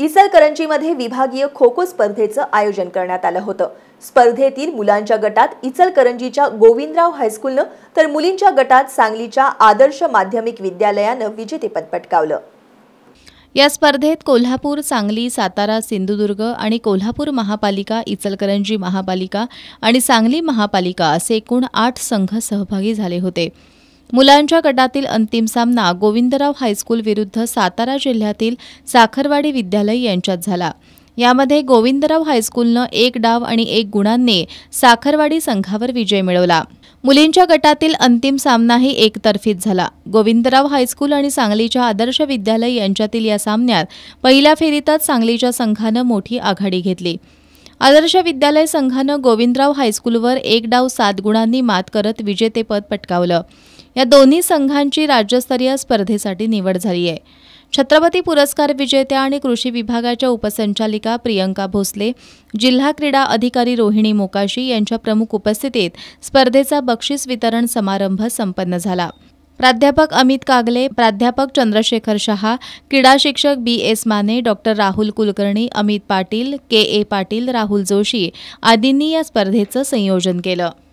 इचलकरंजीमध्ये विभागीय खो खो स्पर्धेचं आयोजन करण्यात आलं होतं स्पर्धेतील मुलांच्या गटात इचलकरंजीच्या गोविंदराव हायस्कूलनं तर मुलींच्या गटात सांगलीच्या आदर्श माध्यमिक विद्यालयानं विजेतेपद पटकावलं या स्पर्धेत कोल्हापूर सांगली सातारा सिंधुदुर्ग आणि कोल्हापूर महापालिका इचलकरंजी महापालिका आणि सांगली महापालिका असे एकूण आठ संघ सहभागी झाले होते मुलांच्या गटातील अंतिम सामना गोविंदराव हायस्कूल विरुद्ध सातारा जिल्ह्यातील साखरवाडी विद्यालय यांच्यात झाला यामध्ये गोविंदराव हायस्कूलनं एक डाव आणि एक गुणांनी साखरवाडी संघावर विजय मिळवला मुलींच्या गटातील अंतिम सामनाही एकतर्फीत झाला गोविंदराव हायस्कूल आणि सांगलीच्या आदर्श विद्यालय यांच्यातील या सामन्यात पहिल्या फेरीतच सांगलीच्या संघानं मोठी आघाडी घेतली आदर्श विद्यालय संघानं गोविंदराव हायस्कूलवर एक डाव सात गुणांनी मात करत विजेतेपद पटकावलं या दोन्ही संघांची राज्यस्तरीय स्पर्धेसाठी निवड झाली आहे छत्रपती पुरस्कार विजेत्या आणि कृषी विभागाच्या उपसंचालिका प्रियंका भोसले जिल्हा क्रीडा अधिकारी रोहिणी मोकाशी यांच्या प्रमुख उपस्थितीत स्पर्धेचा बक्षीस वितरण समारंभ संपन्न झाला प्राध्यापक अमित कागले प्राध्यापक चंद्रशेखर शहा क्रीडा शिक्षक B S Mane doctor Rahul Kulkarni Amit Patil K A Patil Rahul Joshi आदींनी या स्पर्धेचं संयोजन केलं